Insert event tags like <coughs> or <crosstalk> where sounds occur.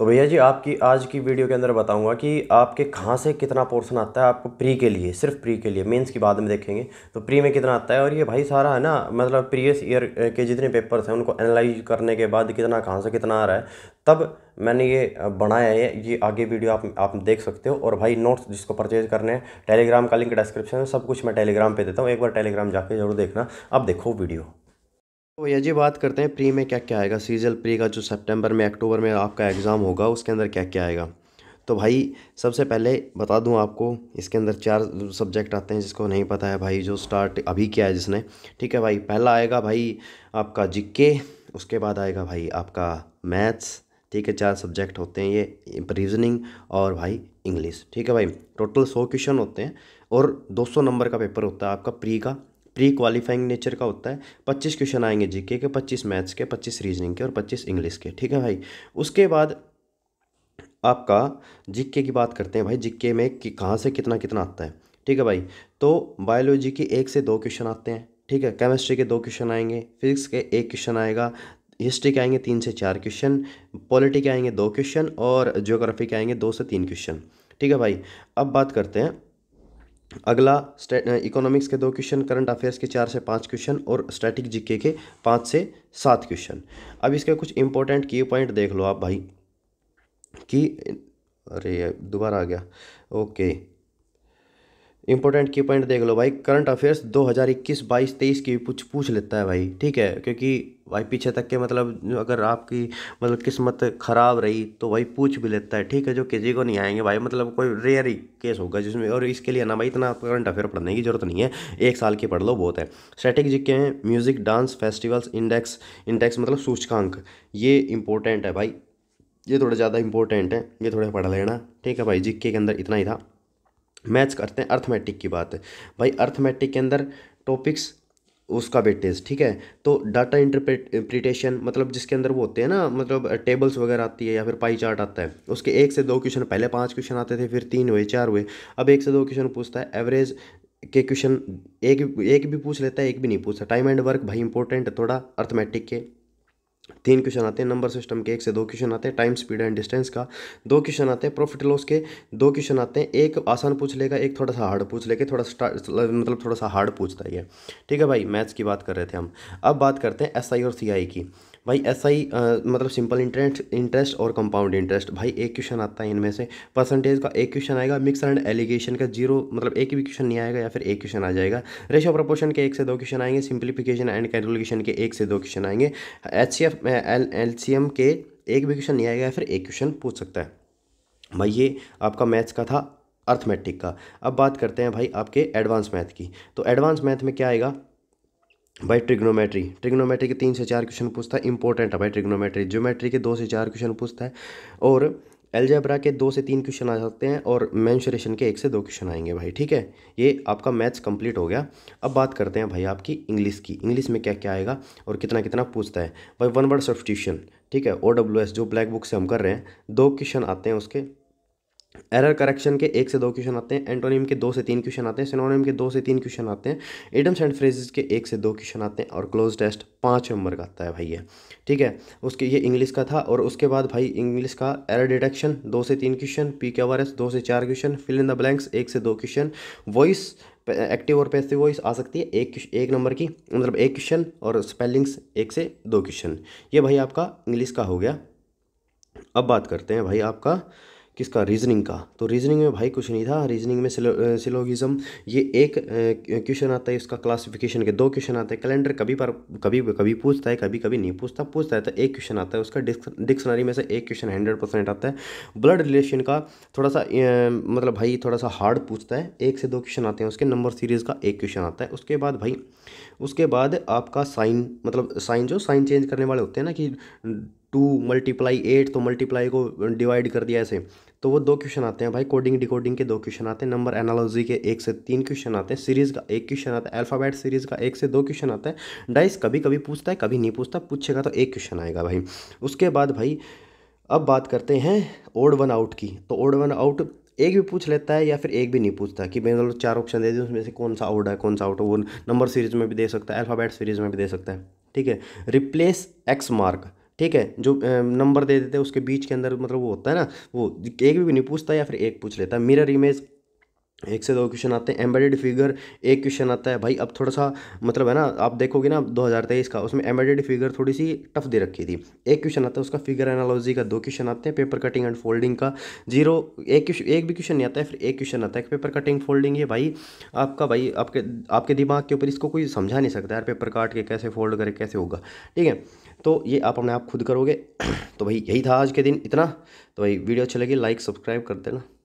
तो भैया जी आपकी आज की वीडियो के अंदर बताऊंगा कि आपके कहाँ से कितना पोर्शन आता है आपको प्री के लिए सिर्फ प्री के लिए मेंस की बाद में देखेंगे तो प्री में कितना आता है और ये भाई सारा है ना मतलब प्रीवियस ईयर के जितने पेपर्स हैं उनको एनालाइज करने के बाद कितना कहाँ से कितना आ रहा है तब मैंने ये बनाया है ये आगे वीडियो आप आप देख सकते हो और भाई नोट्स जिसको परचेज करने हैं टेलीग्राम का लिंक डिस्क्रिप्शन में सब कुछ मैं टेलीग्राम पे देता हूँ एक बार टेलीग्राम जाके जरूर देखना अब देखो वीडियो तो ये जी बात करते हैं प्री में क्या क्या आएगा सीजल प्री का जो सितंबर में अक्टूबर में आपका एग्ज़ाम होगा उसके अंदर क्या क्या आएगा तो भाई सबसे पहले बता दूं आपको इसके अंदर चार सब्जेक्ट आते हैं जिसको नहीं पता है भाई जो स्टार्ट अभी किया है जिसने ठीक है भाई पहला आएगा भाई आपका जिक्के उसके बाद आएगा भाई आपका मैथ्स ठीक है चार सब्जेक्ट होते हैं ये रीजनिंग और भाई इंग्लिश ठीक है भाई टोटल सौ क्वेश्चन होते हैं और 200 नंबर का पेपर होता है आपका प्री का प्री क्वालिफाइंग नेचर का होता है पच्चीस क्वेश्चन आएंगे जीके के पच्चीस मैथ्स के पच्चीस रीजनिंग के और पच्चीस इंग्लिश के ठीक है भाई उसके बाद आपका जीके की बात करते हैं भाई जीके में कि कहाँ से कितना कितना आता है ठीक है भाई तो बायोलॉजी के एक से दो क्वेश्चन आते हैं ठीक है केमिस्ट्री के दो क्वेश्चन आएंगे फिजिक्स के एक क्वेश्चन आएगा हिस्ट्री के आएंगे तीन से चार क्वेश्चन पॉलिटी के आएंगे दो क्वेश्चन और ज्योग्राफी के आएंगे दो से तीन क्वेश्चन ठीक है भाई अब बात करते हैं अगला इकोनॉमिक्स के दो क्वेश्चन करंट अफेयर्स के चार से पाँच क्वेश्चन और स्टैटिक जीके के पाँच से सात क्वेश्चन अब इसके कुछ इंपॉर्टेंट की पॉइंट देख लो आप भाई कि अरे दोबारा आ गया ओके इंपॉर्टेंट की पॉइंट देख लो भाई करंट अफेयर्स 2021 22 23 की पूछ पूछ लेता है भाई ठीक है क्योंकि भाई पीछे तक के मतलब अगर आपकी मतलब किस्मत ख़राब रही तो भाई पूछ भी लेता है ठीक है जो किसी को नहीं आएंगे भाई मतलब कोई रेयर ही केस होगा जिसमें और इसके लिए ना भाई इतना करंट अफेयर पढ़ने की जरूरत नहीं है एक साल की पढ़ लो बहुत है स्टैटिक जी के हैं music dance festivals index index मतलब सूचकांक ये इंपॉर्टेंट है भाई ये थोड़ा ज़्यादा इंपॉर्टेंट है ये थोड़ा पढ़ लेना ठीक है भाई जिक्के के अंदर इतना ही था मैच करते हैं अर्थमेटिक की बात है भाई अर्थमेटिक के अंदर टॉपिक्स उसका वेटेज ठीक है तो डाटा इंटरप्रिटेशन मतलब जिसके अंदर वो होते हैं ना मतलब टेबल्स वगैरह आती है या फिर पाई चार्ट आता है उसके एक से दो क्वेश्चन पहले पांच क्वेश्चन आते थे फिर तीन हुए चार हुए अब एक से दो क्वेश्चन पूछता है एवरेज के क्वेश्चन एक एक भी पूछ लेता है एक भी नहीं पूछता टाइम एंड वर्क भाई इंपॉर्टेंट है थोड़ा अर्थमेटिक के तीन क्वेश्चन आते हैं नंबर सिस्टम के एक से दो क्वेश्चन आते हैं टाइम स्पीड एंड डिस्टेंस का दो क्वेश्चन आते हैं प्रॉफिट लॉस के दो क्वेश्चन आते हैं एक आसान पूछ लेगा एक थोड़ा सा हार्ड पूछ लेके थोड़ा सा मतलब-, मतलब थोड़ा सा हार्ड पूछता है ठीक है भाई मैथ्स की बात कर रहे थे हम अब बात करते हैं एस और सी की भाई एस आई मतलब सिंपल इंटरेस्ट इंटरेस्ट और कंपाउंड इंटरेस्ट भाई एक क्वेश्चन आता है इनमें से परसेंटेज का एक क्वेश्चन आएगा मिक्स एंड एलिगेशन का जीरो मतलब एक भी क्वेश्चन नहीं आएगा या फिर एक क्वेश्चन आ जाएगा रेशो प्रपोशन के एक से दो क्वेश्चन आएंगे सिंप्लीफिकेशन एंड कैलकुलेशन के एक से दो क्वेश्चन आएंगे H C F L L C M के एक भी क्वेश्चन नहीं आएगा या फिर एक क्वेश्चन पूछ सकता है भाई ये आपका मैथ्स का था अर्थमेटिक का अब बात करते हैं भाई आपके एडवांस मैथ की तो एडवांस मैथ में क्या आएगा भाई ट्रिग्नोमेट्री ट्रिग्नोमेट्री के तीन से चार क्वेश्चन पूछता है इंपॉर्टेंट है भाई ट्रिग्नोमेट्री ज्योमेट्री के दो से चार क्वेश्चन पूछता है और एलजेब्रा के दो से तीन क्वेश्चन आ सकते हैं और मैंशरेशन के एक से दो क्वेश्चन आएंगे भाई ठीक है ये आपका मैथ्स कंप्लीट हो गया अब बात करते हैं भाई आपकी इंग्लिश की इंग्लिश में क्या क्या आएगा और कितना कितना पूछता है भाई वन वर्ड सब्सटिट्यूशन ठीक है ओ डब्ल्यू एस जो ब्लैक बुक से हम कर रहे हैं दो क्वेश्चन आते हैं उसके एरर करेक्शन के एक से दो क्वेश्चन आते हैं एंटोनियम के दो से तीन क्वेश्चन आते हैं सिनोनियम के दो से तीन क्वेश्चन आते हैं एडम्स एंड फ्रेजेस के एक से दो क्वेश्चन आते हैं और क्लोज टेस्ट पाँच नंबर का आता है भाई ये ठीक है उसके ये इंग्लिश का था और उसके बाद भाई इंग्लिश का एरर डिटेक्शन दो से तीन question P Q R S दो से चार question fill in the blanks एक से दो क्वेश्चन वॉइस एक्टिव और पैसिव वॉइस आ सकती है एक एक नंबर की मतलब एक क्वेश्चन और स्पेलिंग्स एक से दो क्वेश्चन ये भाई आपका इंग्लिश का हो गया अब बात करते हैं भाई आपका किसका रीजनिंग का तो रीजनिंग में भाई कुछ नहीं था रीजनिंग में सिलोगिज्म ये एक क्वेश्चन आता है इसका क्लासिफिकेशन के दो क्वेश्चन आते हैं कैलेंडर कभी पर कभी कभी पूछता है कभी कभी नहीं पूछता पूछता है तो एक क्वेश्चन आता है उसका डिक्शनरी में से एक क्वेश्चन हंड्रेड परसेंट आता है ब्लड रिलेशन का थोड़ा सा मतलब भाई थोड़ा सा हार्ड पूछता है एक से दो क्वेश्चन आते हैं उसके नंबर सीरीज़ का एक क्वेश्चन आता है उसके बाद भाई उसके बाद आपका साइन मतलब साइन जो साइन चेंज करने वाले होते हैं ना कि टू मल्टीप्लाई एट तो मल्टीप्लाई को डिवाइड कर दिया ऐसे तो वो दो क्वेश्चन आते हैं भाई कोडिंग डिकोडिंग के दो क्वेश्चन आते हैं नंबर एनालॉजी के एक से तीन क्वेश्चन आते हैं सीरीज़ का एक क्वेश्चन आता है अल्फ़ाबेट सीरीज़ का एक से दो क्वेश्चन आता है डाइस कभी कभी पूछता है कभी नहीं पूछता पूछेगा तो एक क्वेश्चन आएगा भाई उसके बाद भाई अब बात करते हैं ओड वन आउट की तो ओड वन आउट एक भी पूछ लेता है या फिर एक भी नहीं पूछता कि मैं मतलब तो चार ऑप्शन दे दूँ उसमें से कौन सा आउट है कौन सा आउट है वो नंबर सीरीज में भी दे सकता है अल्फ़ाबेट सीरीज में भी दे सकता है ठीक है रिप्लेस एक्स मार्क ठीक है जो नंबर दे देते हैं उसके बीच के अंदर मतलब वो होता है ना वो एक भी नहीं पूछता या फिर एक पूछ लेता है मिरर इमेज एक से दो क्वेश्चन आते हैं एम्बेडेड फिगर एक क्वेश्चन आता है भाई अब थोड़ा सा मतलब है ना आप देखोगे ना 2023 का उसमें एम्बेडेड फिगर थोड़ी सी टफ दे रखी थी एक क्वेश्चन आता है उसका फिगर एनालॉजी का दो क्वेश्चन आते हैं पेपर कटिंग एंड फोल्डिंग का जीरो एक क्वेश्चन एक भी क्वेश्चन नहीं आता है फिर एक क्वेश्चन आता है पेपर कटिंग फोल्डिंग ये भाई आपका भाई आपके आपके दिमाग के ऊपर इसको कोई समझा नहीं सकता यार पेपर काट के कैसे फोल्ड करे कैसे होगा ठीक है तो ये आप अपने आप खुद करोगे <coughs> तो भाई यही था आज के दिन इतना तो भाई वीडियो अच्छी लगी लाइक सब्सक्राइब कर देना